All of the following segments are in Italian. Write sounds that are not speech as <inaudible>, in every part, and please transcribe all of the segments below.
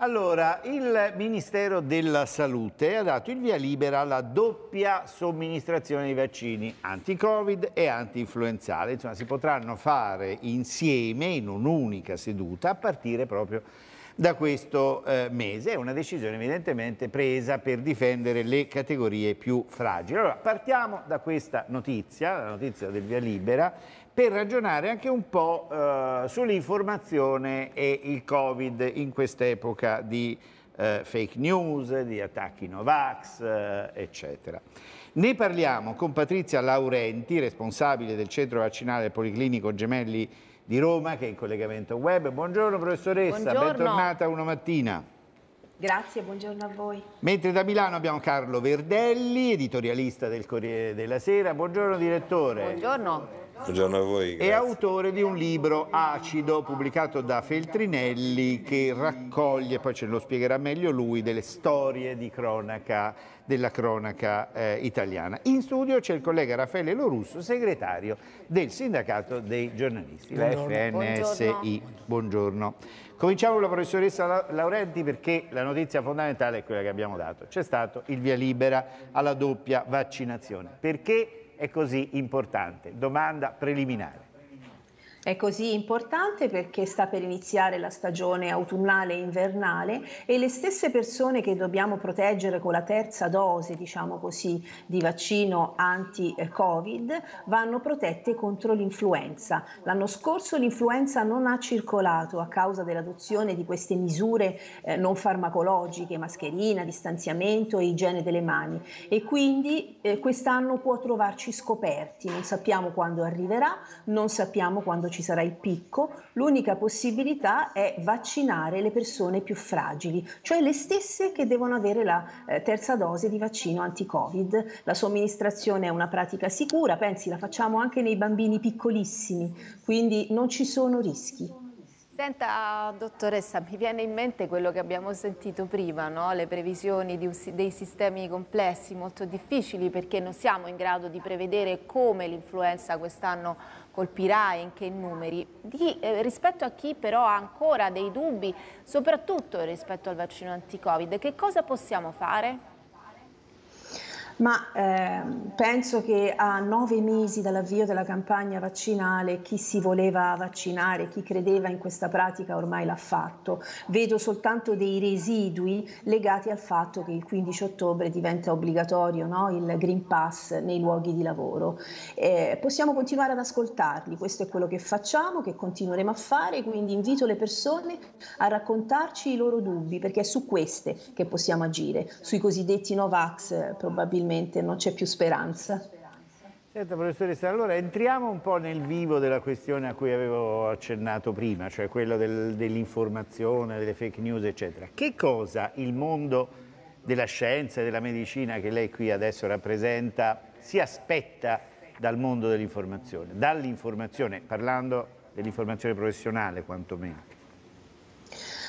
Allora, il Ministero della Salute ha dato il via libera alla doppia somministrazione di vaccini anti-Covid e anti-influenzale. Insomma, si potranno fare insieme in un'unica seduta a partire proprio da questo eh, mese. È una decisione evidentemente presa per difendere le categorie più fragili. Allora, partiamo da questa notizia, la notizia del via libera, per ragionare anche un po' eh, sull'informazione e il Covid in quest'epoca di eh, fake news, di attacchi Novax, eh, eccetera. Ne parliamo con Patrizia Laurenti, responsabile del centro vaccinale Policlinico Gemelli di Roma, che è in collegamento web. Buongiorno professoressa, Buongiorno. bentornata una mattina. Grazie, buongiorno a voi. Mentre da Milano abbiamo Carlo Verdelli, editorialista del Corriere della Sera. Buongiorno direttore. Buongiorno. Buongiorno a voi. Grazie. È autore di un libro acido pubblicato da Feltrinelli che raccoglie, poi ce lo spiegherà meglio lui, delle storie di cronaca, della cronaca eh, italiana. In studio c'è il collega Raffaele Lorusso, segretario del sindacato dei giornalisti, la FNSI. Buongiorno. Cominciamo con la professoressa Laurenti perché la notizia fondamentale è quella che abbiamo dato. C'è stato il via libera alla doppia vaccinazione. Perché? è così importante? Domanda preliminare. È così importante perché sta per iniziare la stagione autunnale e invernale e le stesse persone che dobbiamo proteggere con la terza dose, diciamo così, di vaccino anti-Covid vanno protette contro l'influenza. L'anno scorso l'influenza non ha circolato a causa dell'adozione di queste misure eh, non farmacologiche, mascherina, distanziamento e igiene delle mani e quindi eh, quest'anno può trovarci scoperti, non sappiamo quando arriverà, non sappiamo quando ci ci sarà il picco, l'unica possibilità è vaccinare le persone più fragili, cioè le stesse che devono avere la eh, terza dose di vaccino anti-Covid. La somministrazione è una pratica sicura, pensi la facciamo anche nei bambini piccolissimi, quindi non ci sono rischi. Senta, dottoressa, mi viene in mente quello che abbiamo sentito prima, no? le previsioni un, dei sistemi complessi molto difficili perché non siamo in grado di prevedere come l'influenza quest'anno colpirà e in che numeri. Di, eh, rispetto a chi però ha ancora dei dubbi, soprattutto rispetto al vaccino anti-Covid, che cosa possiamo fare? ma eh, penso che a nove mesi dall'avvio della campagna vaccinale chi si voleva vaccinare, chi credeva in questa pratica ormai l'ha fatto. Vedo soltanto dei residui legati al fatto che il 15 ottobre diventa obbligatorio no? il Green Pass nei luoghi di lavoro. Eh, possiamo continuare ad ascoltarli, questo è quello che facciamo, che continueremo a fare, quindi invito le persone a raccontarci i loro dubbi, perché è su queste che possiamo agire, sui cosiddetti Novax eh, probabilmente probabilmente non c'è più speranza. Senta professoressa, allora entriamo un po' nel vivo della questione a cui avevo accennato prima, cioè quella del, dell'informazione, delle fake news, eccetera. Che cosa il mondo della scienza e della medicina che lei qui adesso rappresenta si aspetta dal mondo dell'informazione, dall'informazione, parlando dell'informazione professionale quantomeno?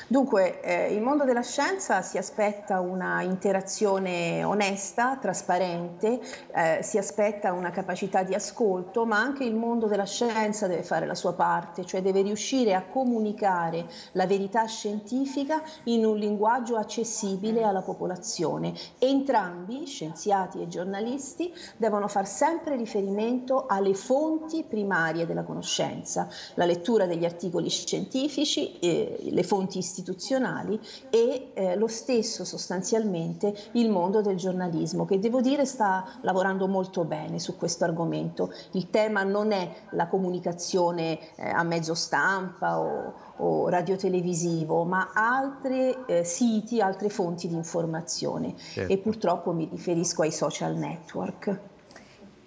Dunque, eh, il mondo della scienza si aspetta una interazione onesta, trasparente, eh, si aspetta una capacità di ascolto, ma anche il mondo della scienza deve fare la sua parte, cioè deve riuscire a comunicare la verità scientifica in un linguaggio accessibile alla popolazione. Entrambi, scienziati e giornalisti, devono far sempre riferimento alle fonti primarie della conoscenza, la lettura degli articoli scientifici, eh, le fonti istituzionali, istituzionali e eh, lo stesso sostanzialmente il mondo del giornalismo che devo dire sta lavorando molto bene su questo argomento. Il tema non è la comunicazione eh, a mezzo stampa o, o radiotelevisivo, ma altri eh, siti, altre fonti di informazione certo. e purtroppo mi riferisco ai social network.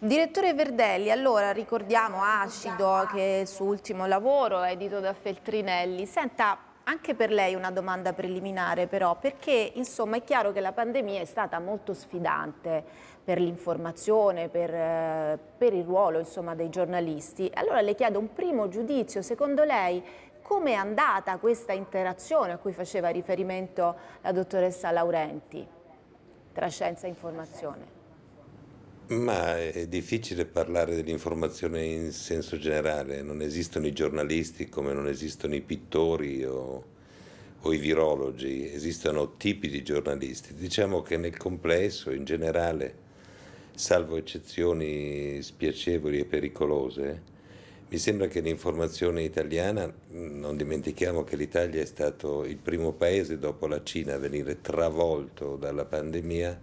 Direttore Verdelli, allora ricordiamo Acido che è il suo ultimo lavoro è edito da Feltrinelli. Senta, anche per lei una domanda preliminare però, perché insomma è chiaro che la pandemia è stata molto sfidante per l'informazione, per, eh, per il ruolo insomma, dei giornalisti. Allora le chiedo un primo giudizio, secondo lei come è andata questa interazione a cui faceva riferimento la dottoressa Laurenti tra scienza e informazione? Ma è difficile parlare dell'informazione in senso generale, non esistono i giornalisti come non esistono i pittori o, o i virologi, esistono tipi di giornalisti. Diciamo che nel complesso, in generale, salvo eccezioni spiacevoli e pericolose, mi sembra che l'informazione italiana, non dimentichiamo che l'Italia è stato il primo paese dopo la Cina a venire travolto dalla pandemia,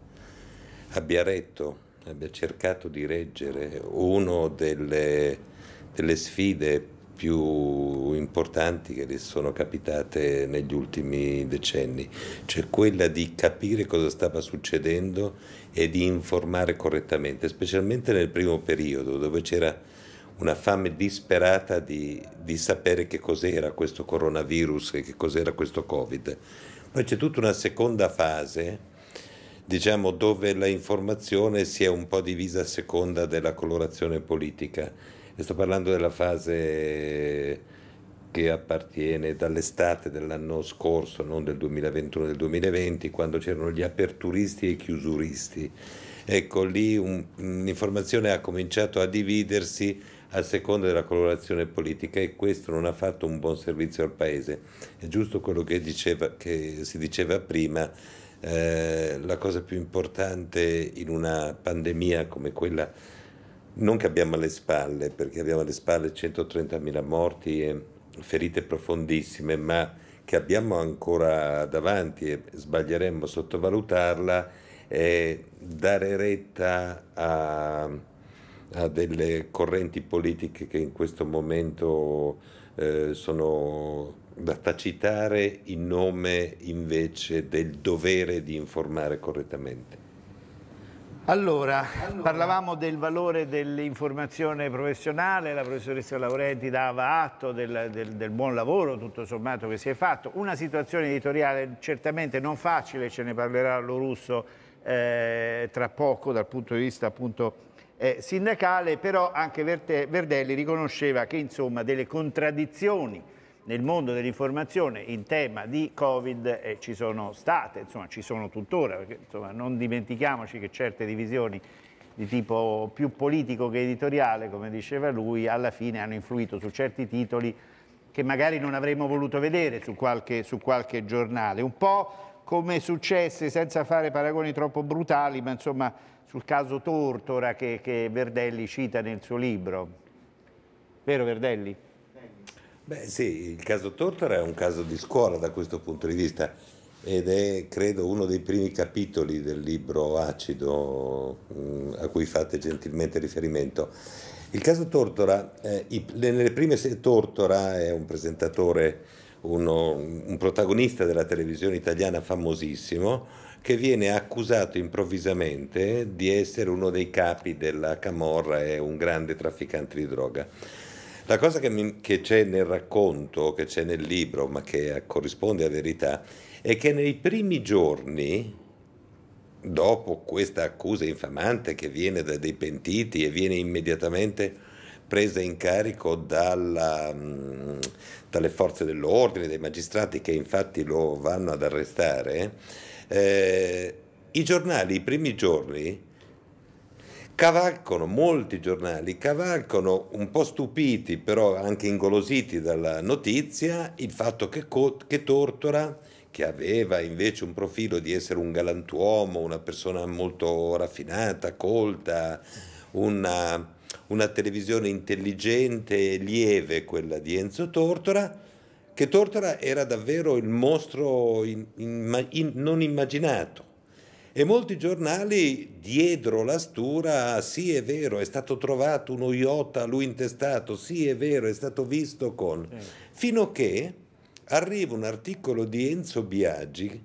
abbia retto abbia cercato di reggere una delle, delle sfide più importanti che le sono capitate negli ultimi decenni, cioè quella di capire cosa stava succedendo e di informare correttamente, specialmente nel primo periodo dove c'era una fame disperata di, di sapere che cos'era questo coronavirus e che cos'era questo Covid. Poi c'è tutta una seconda fase diciamo, dove la informazione si è un po' divisa a seconda della colorazione politica. E sto parlando della fase che appartiene dall'estate dell'anno scorso, non del 2021, del 2020, quando c'erano gli aperturisti e i chiusuristi. Ecco, lì un, l'informazione ha cominciato a dividersi a seconda della colorazione politica e questo non ha fatto un buon servizio al Paese. È giusto quello che, diceva, che si diceva prima eh, la cosa più importante in una pandemia come quella, non che abbiamo alle spalle, perché abbiamo alle spalle 130.000 morti e ferite profondissime, ma che abbiamo ancora davanti e sbaglieremmo a sottovalutarla, è dare retta a, a delle correnti politiche che in questo momento eh, sono da tacitare in nome invece del dovere di informare correttamente? Allora, allora, parlavamo del valore dell'informazione professionale, la professoressa Laurenti dava atto del, del, del, buon lavoro tutto sommato che si è fatto, una situazione editoriale certamente non facile, ce ne parlerà lo russo eh, tra poco dal punto di vista appunto eh, sindacale, però anche Verde, Verdelli riconosceva che insomma delle contraddizioni nel mondo dell'informazione in tema di Covid eh, ci sono state, insomma ci sono tuttora, perché insomma, non dimentichiamoci che certe divisioni di tipo più politico che editoriale, come diceva lui, alla fine hanno influito su certi titoli che magari non avremmo voluto vedere su qualche, su qualche giornale. Un po' come successe, senza fare paragoni troppo brutali, ma insomma sul caso Tortora che, che Verdelli cita nel suo libro. Vero Verdelli? Beh sì, il caso Tortora è un caso di scuola da questo punto di vista ed è credo uno dei primi capitoli del libro acido mm, a cui fate gentilmente riferimento. Il caso Tortora, eh, i, nelle prime se- Tortora è un presentatore, uno, un protagonista della televisione italiana famosissimo che viene accusato improvvisamente di essere uno dei capi della Camorra e un grande trafficante di droga. La cosa che, mi, che c'è nel racconto, che c'è nel libro, ma che eh, corrisponde a verità, è che nei primi giorni dopo questa accusa infamante che viene da dei pentiti e viene immediatamente presa in carico dalla, mm, dalle forze dell'ordine, dai magistrati che infatti lo vanno ad arrestare, eh, i giornali i primi giorni cavalcano, molti giornali cavalcano, un po' stupiti però anche ingolositi dalla notizia, il fatto che, che, Tortora, che aveva invece un profilo di essere un galantuomo, una persona molto raffinata, colta, una, una televisione intelligente e lieve, quella di Enzo Tortora, che Tortora era davvero il mostro in, in, in, non immaginato e molti giornali diedero la stura, sì è vero, è stato trovato uno iota a lui intestato, sì è vero, è stato visto con... Fino a che arriva un articolo di Enzo Biaggi,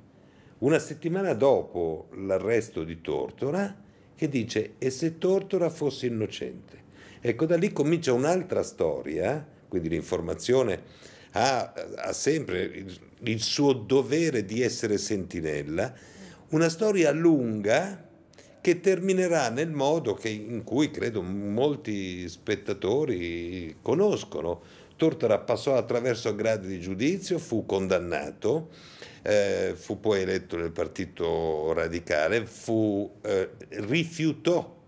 una settimana dopo l'arresto di Tortora, che dice e se Tortora fosse innocente? Ecco, da lì comincia un'altra storia, quindi l'informazione ha, ha sempre il, il suo dovere di essere sentinella, una storia lunga che terminerà nel modo che, in cui credo molti spettatori conoscono. Tortora passò attraverso gradi di giudizio, fu condannato, eh, fu poi eletto nel partito radicale, fu, eh, rifiutò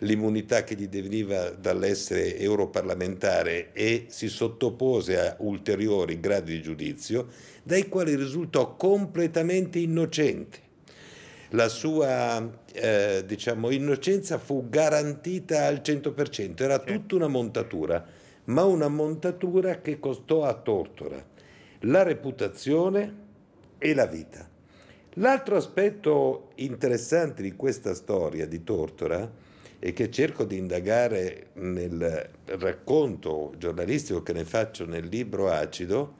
l'immunità che gli deveniva dall'essere europarlamentare e si sottopose a ulteriori gradi di giudizio, dai quali risultò completamente innocente la sua eh, diciamo, innocenza fu garantita al 100%, era tutta una montatura, ma una montatura che costò a Tortora la reputazione e la vita. L'altro aspetto interessante di questa storia di Tortora e che cerco di indagare nel racconto giornalistico che ne faccio nel libro Acido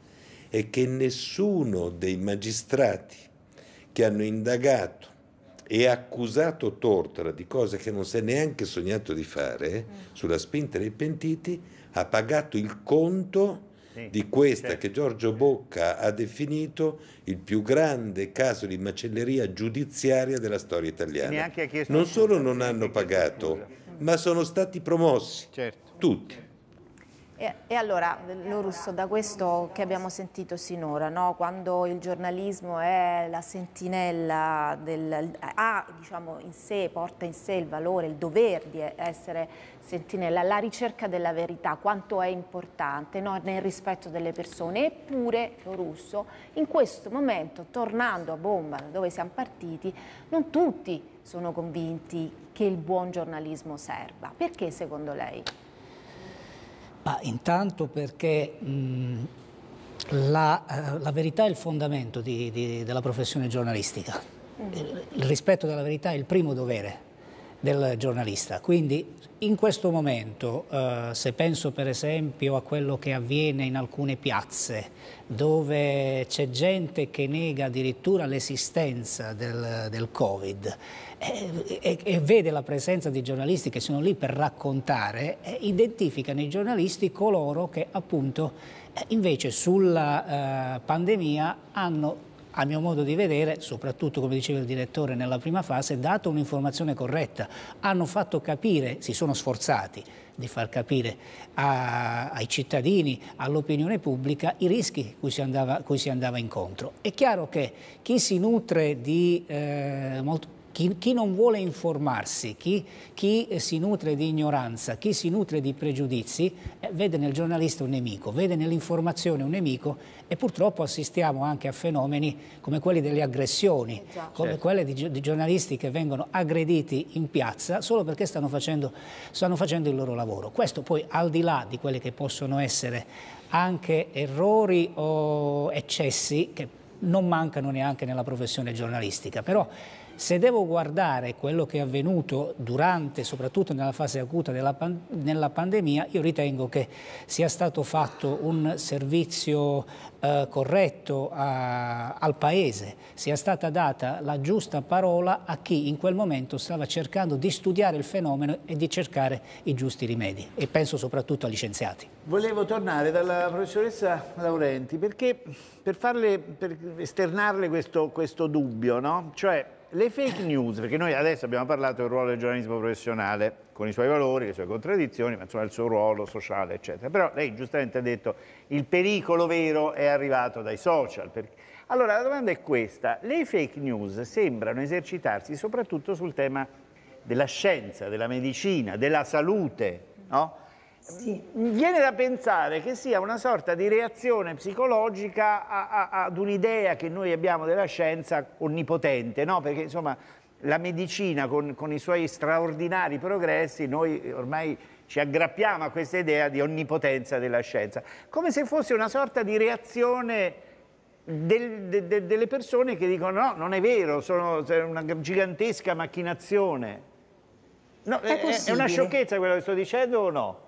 è che nessuno dei magistrati che hanno indagato e accusato Tortora di cose che non si è neanche sognato di fare, mm. sulla spinta dei pentiti, ha pagato il conto sì, di questa certo. che Giorgio Bocca ha definito il più grande caso di macelleria giudiziaria della storia italiana. Non solo non hanno pagato, ma sono stati promossi certo. tutti. E, e allora, lo russo, da questo che abbiamo sentito sinora, no? quando il giornalismo è la sentinella, del, ha diciamo, in sé, porta in sé il valore, il dovere di essere sentinella, la ricerca della verità, quanto è importante no? nel rispetto delle persone, eppure lo russo in questo momento, tornando a bomba dove siamo partiti, non tutti sono convinti che il buon giornalismo serva. Perché secondo lei? Ma intanto perché mh, la, eh, la, verità è il fondamento di, di, della professione giornalistica. Mm. Il rispetto della verità è il primo dovere del giornalista. Quindi in questo momento, eh, se penso per esempio a quello che avviene in alcune piazze, dove c'è gente che nega addirittura l'esistenza del, del, Covid eh, e, e, vede la presenza di giornalisti che sono lì per raccontare, eh, identificano i giornalisti coloro che appunto eh, invece sulla eh, pandemia hanno a mio modo di vedere, soprattutto come diceva il direttore nella prima fase, dato un'informazione corretta, hanno fatto capire, si sono sforzati di far capire a, ai cittadini, all'opinione pubblica i rischi cui si, andava, cui si, andava, incontro. È chiaro che chi si nutre di eh, molto chi, chi, non vuole informarsi, chi, chi, eh, si nutre di ignoranza, chi si nutre di pregiudizi, eh, vede nel giornalista un nemico, vede nell'informazione un nemico e purtroppo assistiamo anche a fenomeni come quelli delle aggressioni, eh come certo. quelle di, di, giornalisti che vengono aggrediti in piazza solo perché stanno facendo, stanno facendo il loro lavoro. Questo poi al di là di quelli che possono essere anche errori o eccessi che non mancano neanche nella professione giornalistica, però se devo guardare quello che è avvenuto durante, soprattutto nella fase acuta della pan nella pandemia, io ritengo che sia stato fatto un servizio eh, corretto a, al Paese, sia stata data la giusta parola a chi in quel momento stava cercando di studiare il fenomeno e di cercare i giusti rimedi e penso soprattutto agli scienziati. Volevo tornare dalla professoressa Laurenti perché per, farle, per esternarle questo, questo dubbio, no? cioè le fake news, perché noi adesso abbiamo parlato del ruolo del giornalismo professionale, con i suoi valori, le sue contraddizioni, ma insomma il suo ruolo sociale, eccetera. Però lei giustamente ha detto che il pericolo vero è arrivato dai social. Allora la domanda è questa, le fake news sembrano esercitarsi soprattutto sul tema della scienza, della medicina, della salute, no? Sì. Viene da pensare che sia una sorta di reazione psicologica a, a, ad un'idea che noi abbiamo della scienza onnipotente, no? perché insomma la medicina con, con i suoi straordinari progressi noi ormai ci aggrappiamo a questa idea di onnipotenza della scienza, come se fosse una sorta di reazione del, de, de, delle persone che dicono no, non è vero, sono una gigantesca macchinazione. No, è, è, è una sciocchezza quello che sto dicendo o no?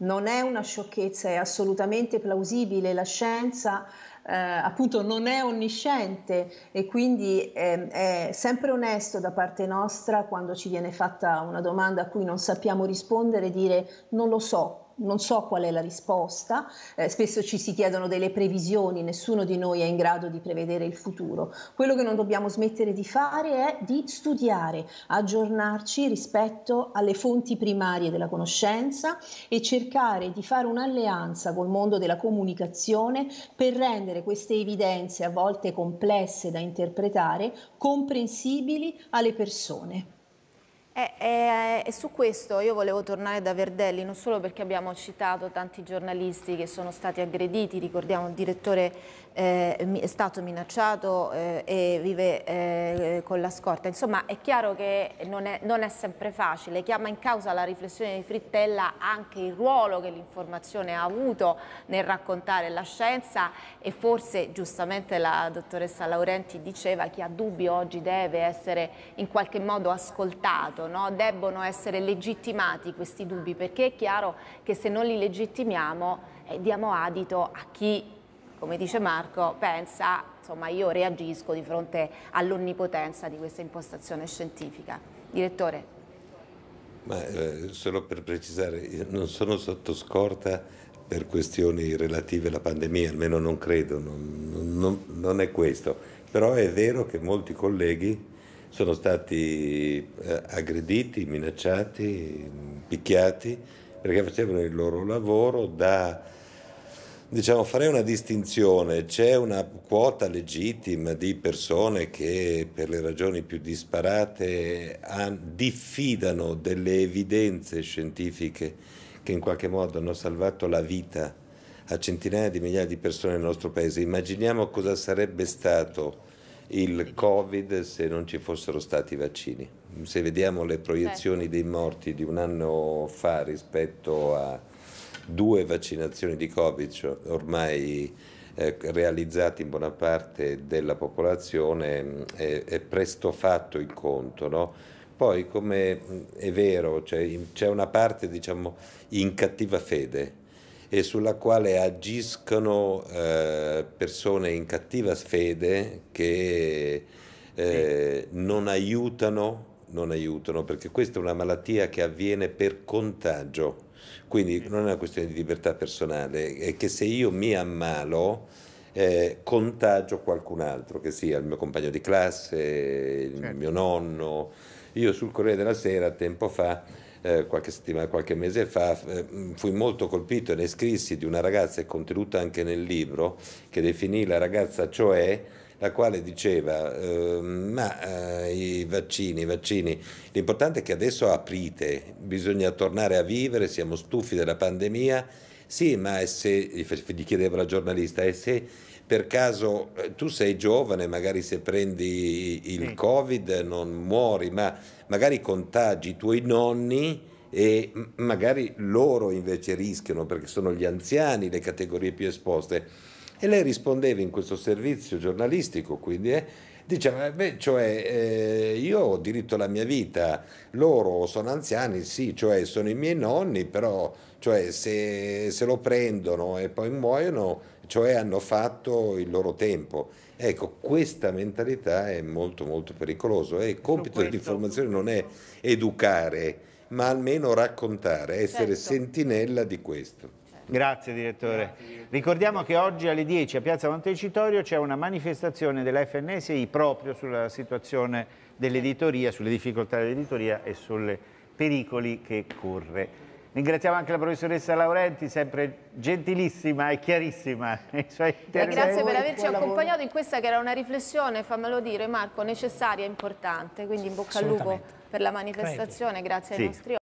non è una sciocchezza, è assolutamente plausibile, la scienza eh, appunto non è onnisciente e quindi eh, è sempre onesto da parte nostra quando ci viene fatta una domanda a cui non sappiamo rispondere dire non lo so, non so qual è la risposta, eh, spesso ci si chiedono delle previsioni, nessuno di noi è in grado di prevedere il futuro. Quello che non dobbiamo smettere di fare è di studiare, aggiornarci rispetto alle fonti primarie della conoscenza e cercare di fare un'alleanza col mondo della comunicazione per rendere queste evidenze, a volte complesse da interpretare, comprensibili alle persone. Eh, eh, e su questo io volevo tornare da Verdelli, non solo perché abbiamo citato tanti giornalisti che sono stati aggrediti, ricordiamo il direttore eh, è stato minacciato eh, e vive eh, con la scorta. Insomma è chiaro che non è, non è sempre facile, chiama in causa la riflessione di Frittella anche il ruolo che l'informazione ha avuto nel raccontare la scienza e forse giustamente la dottoressa Laurenti diceva chi ha dubbi oggi deve essere in qualche modo ascoltato, no? debbono essere legittimati questi dubbi perché è chiaro che se non li legittimiamo eh, diamo adito a chi come dice Marco, pensa, insomma io reagisco di fronte all'onnipotenza di questa impostazione scientifica. Direttore. Ma eh, solo per precisare, non sono sotto scorta per questioni relative alla pandemia, almeno non credo, non, non, non è questo. Però è vero che molti colleghi sono stati eh, aggrediti, minacciati, picchiati perché facevano il loro lavoro da Diciamo, farei una distinzione, c'è una quota legittima di persone che per le ragioni più disparate diffidano delle evidenze scientifiche che in qualche modo hanno salvato la vita a centinaia di migliaia di persone nel nostro paese. Immaginiamo cosa sarebbe stato il Covid se non ci fossero stati i vaccini. Se vediamo le proiezioni certo. dei morti di un anno fa rispetto a due vaccinazioni di Covid cioè ormai eh, realizzate in buona parte della popolazione è, eh, è presto fatto il conto. No? Poi come è vero, cioè, c'è una parte diciamo, in cattiva fede e sulla quale agiscono eh, persone in cattiva fede che eh, non aiutano non aiutano, perché questa è una malattia che avviene per contagio. Quindi non è una questione di libertà personale, è che se io mi ammalo eh, contagio qualcun altro, che sia il mio compagno di classe, il certo. mio nonno. Io sul Corriere della Sera tempo fa eh, qualche settimana, qualche mese fa, eh, fui molto colpito e ne scrissi di una ragazza, è contenuta anche nel libro, che definì la ragazza cioè la quale diceva eh, ma eh, i vaccini, i vaccini, l'importante è che adesso aprite, bisogna tornare a vivere, siamo stufi della pandemia, sì ma se, gli chiedeva la giornalista, e se per caso eh, tu sei giovane, magari se prendi il sì. covid non muori, ma magari contagi i tuoi nonni e magari loro invece rischiano perché sono gli anziani le categorie più esposte e lei rispondeva in questo servizio giornalistico, quindi, eh, diceva, eh, beh, cioè eh, io ho diritto alla mia vita, loro sono anziani, sì, cioè sono i miei nonni, però cioè, se, se lo prendono e poi muoiono, cioè hanno fatto il loro tempo. Ecco, questa mentalità è molto molto pericolosa e il compito dell'informazione non è educare, ma almeno raccontare, essere certo. sentinella di questo. Grazie direttore. Grazie, direttore. Ricordiamo Grazie. che oggi alle 10 a Piazza Montecitorio c'è una manifestazione della FNSI proprio sulla situazione dell'editoria, sulle difficoltà dell'editoria e sui pericoli che corre. Ringraziamo anche la professoressa Laurenti, sempre gentilissima e chiarissima <laughs> nei suoi interventi. E grazie per averci accompagnato in questa che era una riflessione, fammelo dire Marco, necessaria e importante, quindi in bocca al lupo per la manifestazione, grazie sì. ai nostri